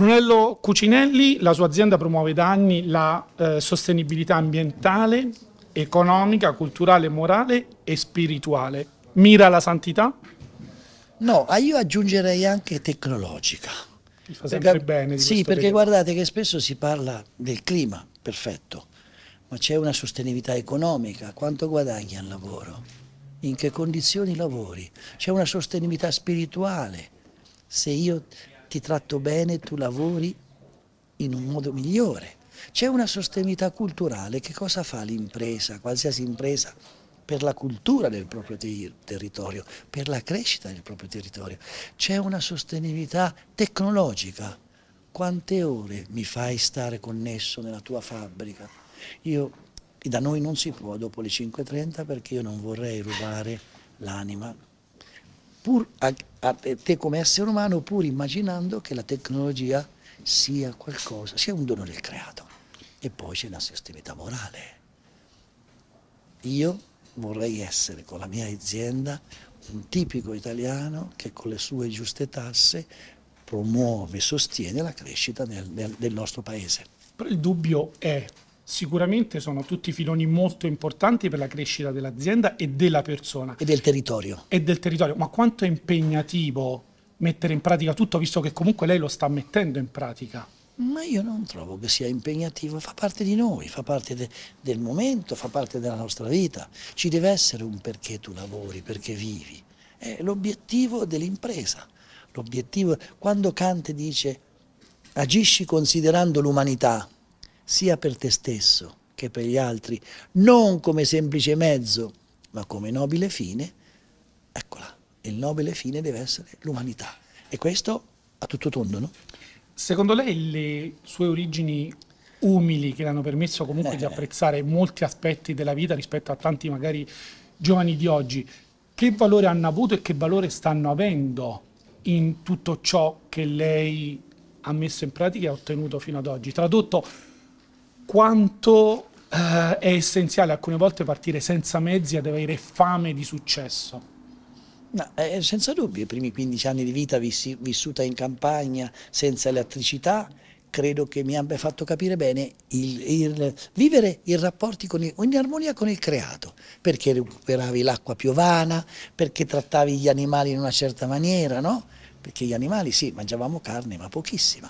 Brunello Cucinelli, la sua azienda promuove da anni la eh, sostenibilità ambientale, economica, culturale, morale e spirituale. Mira la santità? No, io aggiungerei anche tecnologica. Ti fa sempre perché, bene. sì, perché periodo. guardate che spesso si parla del clima, perfetto, ma c'è una sostenibilità economica, quanto guadagni al lavoro, in che condizioni lavori, c'è una sostenibilità spirituale. Se io ti tratto bene, tu lavori in un modo migliore. C'è una sostenibilità culturale, che cosa fa l'impresa, qualsiasi impresa? per la cultura del proprio ter territorio, per la crescita del proprio territorio. C'è una sostenibilità tecnologica. Quante ore mi fai stare connesso nella tua fabbrica? Io, da noi non si può dopo le 5.30 perché io non vorrei rubare l'anima pur a, a te come essere umano, pur immaginando che la tecnologia sia qualcosa, sia un dono del creato. E poi c'è una sostenibilità morale. Io vorrei essere con la mia azienda un tipico italiano che con le sue giuste tasse promuove e sostiene la crescita nel, nel, del nostro paese. Però il dubbio è sicuramente sono tutti filoni molto importanti per la crescita dell'azienda e della persona. E del territorio. E del territorio, ma quanto è impegnativo mettere in pratica tutto, visto che comunque lei lo sta mettendo in pratica? Ma io non trovo che sia impegnativo, fa parte di noi, fa parte de, del momento, fa parte della nostra vita. Ci deve essere un perché tu lavori, perché vivi. È l'obiettivo dell'impresa. L'obiettivo, quando Kant dice agisci considerando l'umanità, sia per te stesso che per gli altri, non come semplice mezzo, ma come nobile fine, eccola, il nobile fine deve essere l'umanità. E questo a tutto tondo, no? Secondo lei le sue origini umili che le hanno permesso comunque eh. di apprezzare molti aspetti della vita rispetto a tanti magari giovani di oggi, che valore hanno avuto e che valore stanno avendo in tutto ciò che lei ha messo in pratica e ha ottenuto fino ad oggi? Tradotto, quanto eh, è essenziale alcune volte partire senza mezzi ad avere fame di successo? No, eh, senza dubbio, i primi 15 anni di vita vissi, vissuta in campagna senza elettricità credo che mi abbia fatto capire bene il, il vivere i rapporti il, in armonia con il creato, perché recuperavi l'acqua piovana, perché trattavi gli animali in una certa maniera, no? Perché gli animali sì, mangiavamo carne, ma pochissima.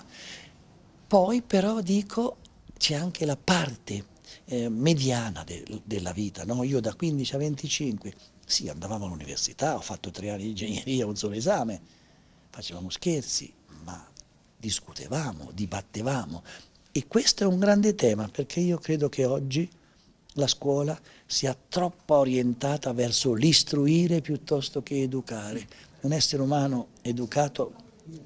Poi però dico c'è anche la parte eh, mediana de della vita. No? Io da 15 a 25, sì, andavamo all'università, ho fatto tre anni di ingegneria, un solo esame, facevamo scherzi, ma discutevamo, dibattevamo. E questo è un grande tema perché io credo che oggi la scuola sia troppo orientata verso l'istruire piuttosto che educare. Un essere umano educato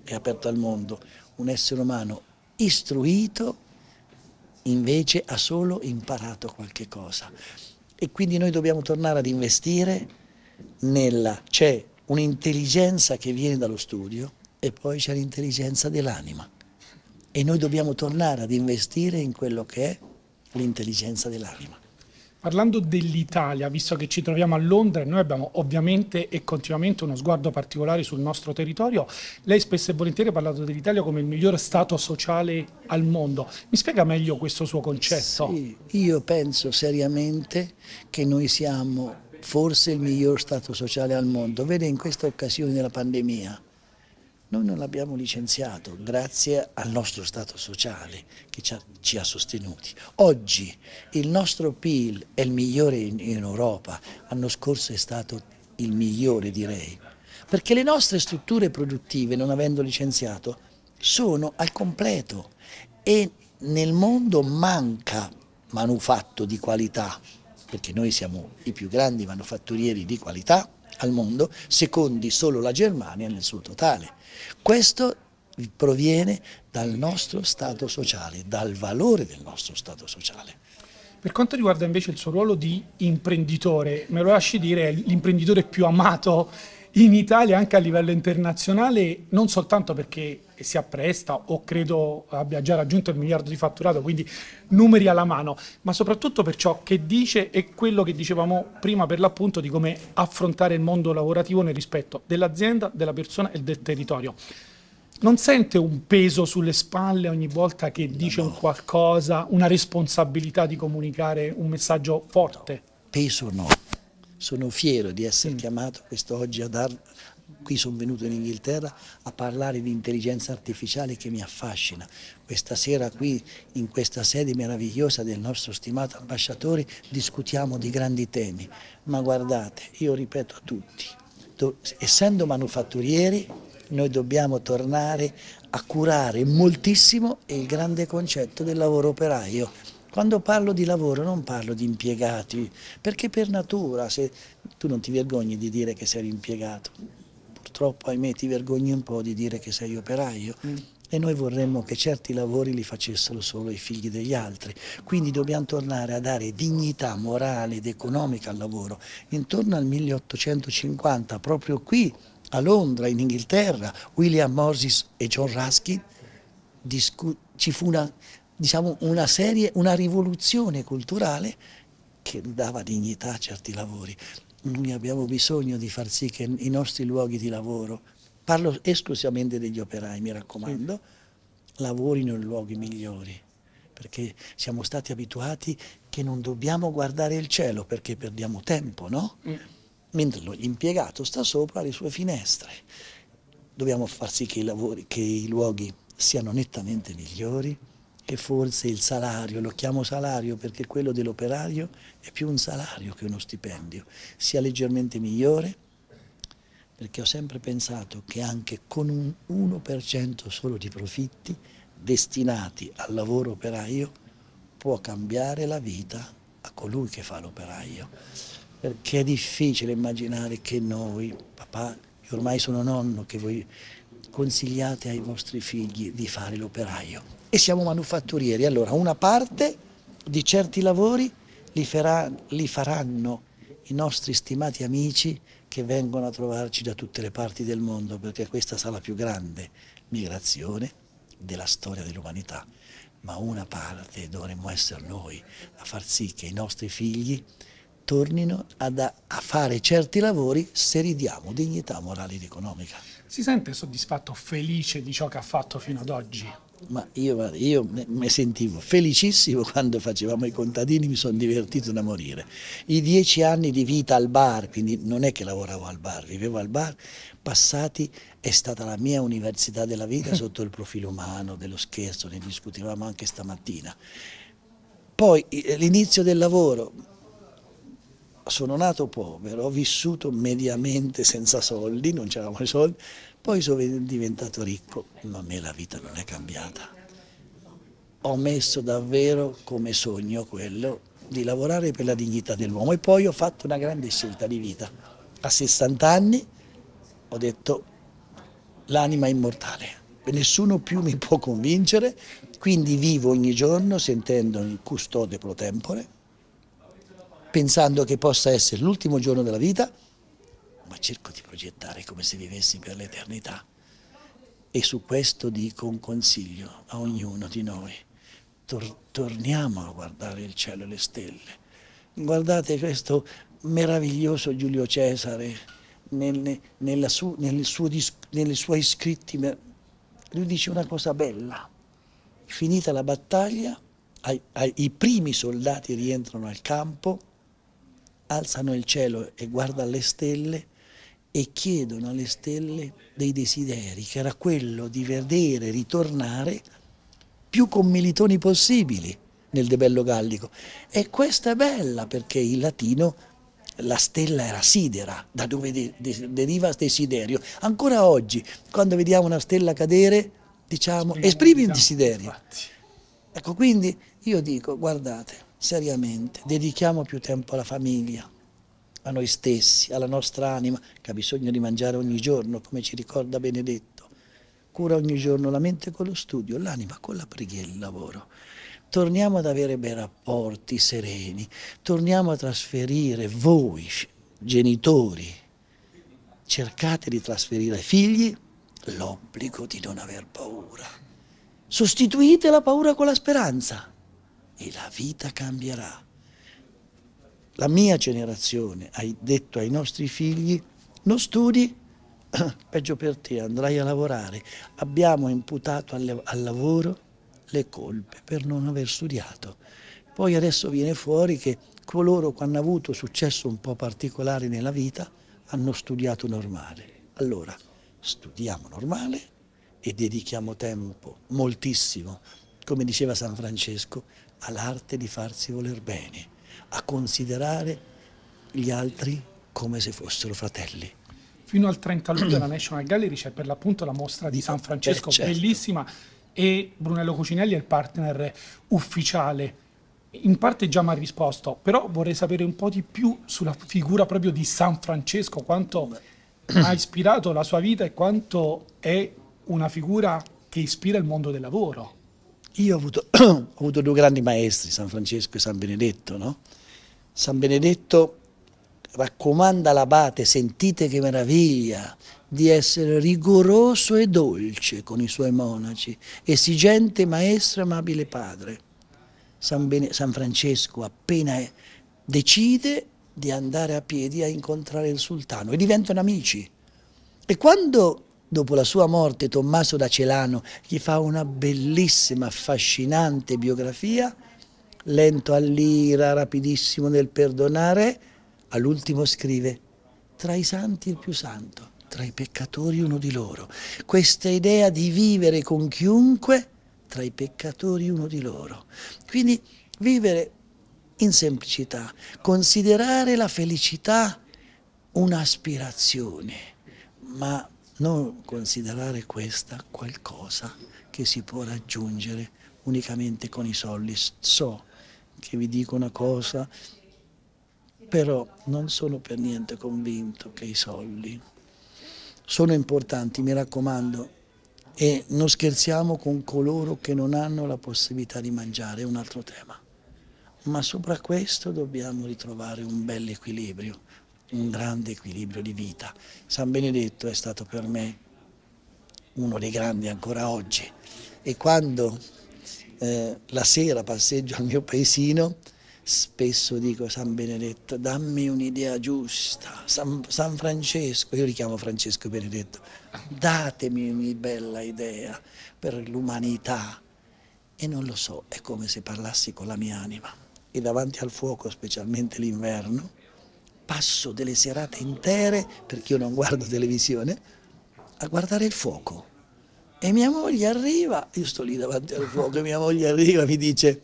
è aperto al mondo, un essere umano istruito invece ha solo imparato qualche cosa. E quindi noi dobbiamo tornare ad investire nella... c'è un'intelligenza che viene dallo studio e poi c'è l'intelligenza dell'anima. E noi dobbiamo tornare ad investire in quello che è l'intelligenza dell'anima. Parlando dell'Italia, visto che ci troviamo a Londra e noi abbiamo ovviamente e continuamente uno sguardo particolare sul nostro territorio, lei spesso e volentieri ha parlato dell'Italia come il miglior stato sociale al mondo. Mi spiega meglio questo suo concetto? Sì, io penso seriamente che noi siamo forse il miglior stato sociale al mondo. Vede in questa occasione della pandemia noi non l'abbiamo licenziato grazie al nostro Stato sociale che ci ha, ci ha, sostenuti. Oggi il nostro PIL è il migliore in, in Europa, l'anno scorso è stato il migliore direi, perché le nostre strutture produttive, non avendo licenziato, sono al completo e nel mondo manca manufatto di qualità, perché noi siamo i più grandi manufatturieri di qualità al mondo, secondi solo la Germania nel suo totale. Questo proviene dal nostro Stato sociale, dal valore del nostro Stato sociale. Per quanto riguarda invece il suo ruolo di imprenditore, me lo lasci dire, l'imprenditore più amato in Italia anche a livello internazionale, non soltanto perché e si appresta o credo abbia già raggiunto il miliardo di fatturato, quindi numeri alla mano, ma soprattutto per ciò che dice e quello che dicevamo prima per l'appunto di come affrontare il mondo lavorativo nel rispetto dell'azienda, della persona e del territorio. Non sente un peso sulle spalle ogni volta che dice no, no. un qualcosa, una responsabilità di comunicare un messaggio forte? No, peso no. Sono fiero di essere mm. chiamato quest'oggi a, dar, Qui sono venuto in Inghilterra a parlare di intelligenza artificiale che mi affascina. Questa sera qui, in questa sede meravigliosa del nostro stimato ambasciatore, discutiamo di grandi temi. Ma guardate, io ripeto a tutti, essendo manufatturieri, noi dobbiamo tornare a curare moltissimo il grande concetto del lavoro operaio. Quando parlo di lavoro non parlo di impiegati, perché per natura, se tu non ti vergogni di dire che sei impiegato, purtroppo, ahimè, ti vergogni un po' di dire che sei operaio. Mm e noi vorremmo che certi lavori li facessero solo i figli degli altri. Quindi dobbiamo tornare a dare dignità morale ed economica al lavoro. Intorno al 1850, proprio qui a Londra, in Inghilterra, William Morris e John Ruskin ci fu una, diciamo, una, serie, una rivoluzione culturale che dava dignità a certi lavori. Noi abbiamo bisogno di far sì che i nostri luoghi di lavoro, parlo esclusivamente degli operai, mi raccomando, sì. lavorino in luoghi migliori perché siamo stati abituati che non dobbiamo guardare il cielo perché perdiamo tempo, no? Mm. Mentre l'impiegato sta sopra le sue finestre. Dobbiamo far sì che i, lavori, che i luoghi siano nettamente migliori, che forse il salario, lo chiamo salario perché quello dell'operaio è più un salario che uno stipendio, sia leggermente migliore, perché ho sempre pensato che anche con un 1% solo di profitti destinati al lavoro operaio può cambiare la vita a colui che fa l'operaio, perché è difficile immaginare che noi, papà, io ormai sono nonno, che voi consigliate ai vostri figli di fare l'operaio e siamo manufatturieri. Allora una parte di certi lavori li, farà, li faranno i nostri stimati amici che vengono a trovarci da tutte le parti del mondo, perché questa sarà la più grande migrazione della storia dell'umanità. Ma una parte dovremmo essere noi a far sì che i nostri figli tornino ad, a fare certi lavori se ridiamo dignità morale ed economica. Si sente soddisfatto, felice di ciò che ha fatto fino ad oggi? ma io, io mi sentivo felicissimo quando facevamo i contadini, mi sono divertito da morire. I dieci anni di vita al bar, quindi non è che lavoravo al bar, vivevo al bar, passati è stata la mia università della vita sotto il profilo umano, dello scherzo, ne discutevamo anche stamattina. Poi eh, l'inizio del lavoro, sono nato povero, ho vissuto mediamente senza soldi, non c'eravamo i soldi, poi sono diventato ricco, ma a me la vita non è cambiata. Ho messo davvero come sogno quello di lavorare per la dignità dell'uomo e poi ho fatto una grande scelta di vita. A 60 anni ho detto l'anima è immortale, nessuno più mi può convincere, quindi vivo ogni giorno sentendo il custode pro tempore, pensando che possa essere l'ultimo giorno della vita, ma cerco di progettare come se vivessi per l'eternità. E su questo dico un consiglio a ognuno di noi. Tor torniamo a guardare il cielo e le stelle. Guardate questo meraviglioso Giulio Cesare nel, nel, su, nel suo, nei suoi scritti. Lui dice una cosa bella. Finita la battaglia, ai, ai, i primi soldati rientrano al campo alzano il cielo e guardano le stelle e chiedono alle stelle dei desideri, che era quello di vedere ritornare più commilitoni possibili nel debello gallico. E questa è bella perché in latino la stella era sidera, da dove de de deriva desiderio. Ancora oggi, quando vediamo una stella cadere, diciamo, esprime il diciamo, desiderio. Ecco, quindi io dico, guardate, seriamente, dedichiamo più tempo alla famiglia, a noi stessi, alla nostra anima che ha bisogno di mangiare ogni giorno, come ci ricorda Benedetto. Cura ogni giorno la mente con lo studio, l'anima con la preghiera e il lavoro. Torniamo ad avere bei rapporti sereni, torniamo a trasferire voi, genitori, cercate di trasferire ai figli l'obbligo di non aver paura. Sostituite la paura con la speranza e la vita cambierà. La mia generazione ha detto ai nostri figli non studi, peggio per te, andrai a lavorare. Abbiamo imputato alle, al lavoro le colpe per non aver studiato. Poi adesso viene fuori che coloro che hanno avuto successo un po' particolare nella vita hanno studiato normale. Allora, studiamo normale e dedichiamo tempo, moltissimo, come diceva San Francesco, all'arte di farsi voler bene, a considerare gli altri come se fossero fratelli. Fino al 30 luglio della National Gallery c'è per l'appunto la mostra di, San Francesco, eh, certo. bellissima, e Brunello Cucinelli è il partner ufficiale. In parte già mi ha risposto, però vorrei sapere un po' di più sulla figura proprio di San Francesco, quanto ha ispirato la sua vita e quanto è una figura che ispira il mondo del lavoro. Io ho avuto, ho avuto, due grandi maestri, San Francesco e San Benedetto, no? San Benedetto raccomanda all'abate, sentite che meraviglia, di essere rigoroso e dolce con i suoi monaci, esigente maestro e amabile padre. San, Bene, San Francesco appena decide di andare a piedi a incontrare il sultano e diventano amici. E quando Dopo la sua morte Tommaso da Celano gli fa una bellissima, affascinante biografia, lento all'ira, rapidissimo nel perdonare, all'ultimo scrive tra i santi il più santo, tra i peccatori uno di loro. Questa idea di vivere con chiunque, tra i peccatori uno di loro. Quindi vivere in semplicità, considerare la felicità un'aspirazione, ma non considerare questa qualcosa che si può raggiungere unicamente con i soldi. So che vi dico una cosa, però non sono per niente convinto che i soldi sono importanti, mi raccomando, e non scherziamo con coloro che non hanno la possibilità di mangiare, è un altro tema. Ma sopra questo dobbiamo ritrovare un bel equilibrio, un grande equilibrio di vita. San Benedetto è stato per me uno dei grandi ancora oggi e quando eh, la sera passeggio al mio paesino spesso dico San Benedetto dammi un'idea giusta, San, San, Francesco, io li chiamo Francesco Benedetto, datemi una bella idea per l'umanità e non lo so, è come se parlassi con la mia anima e davanti al fuoco, specialmente l'inverno, passo delle serate intere, perché io non guardo televisione, a guardare il fuoco. E mia moglie arriva, io sto lì davanti al fuoco, e mia moglie arriva e mi dice,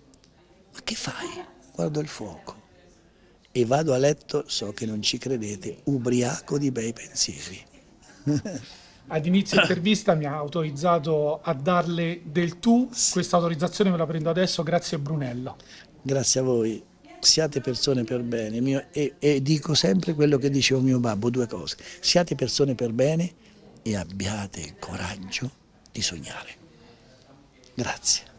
ma che fai? Guardo il fuoco. E vado a letto, so che non ci credete, ubriaco di bei pensieri. Ad inizio intervista mi ha autorizzato a darle del tu, questa autorizzazione me la prendo adesso, grazie Brunello. Grazie a voi siate persone per bene mio, e, e, dico sempre quello che dicevo mio babbo, due cose, siate persone per bene e abbiate il coraggio di sognare. Grazie.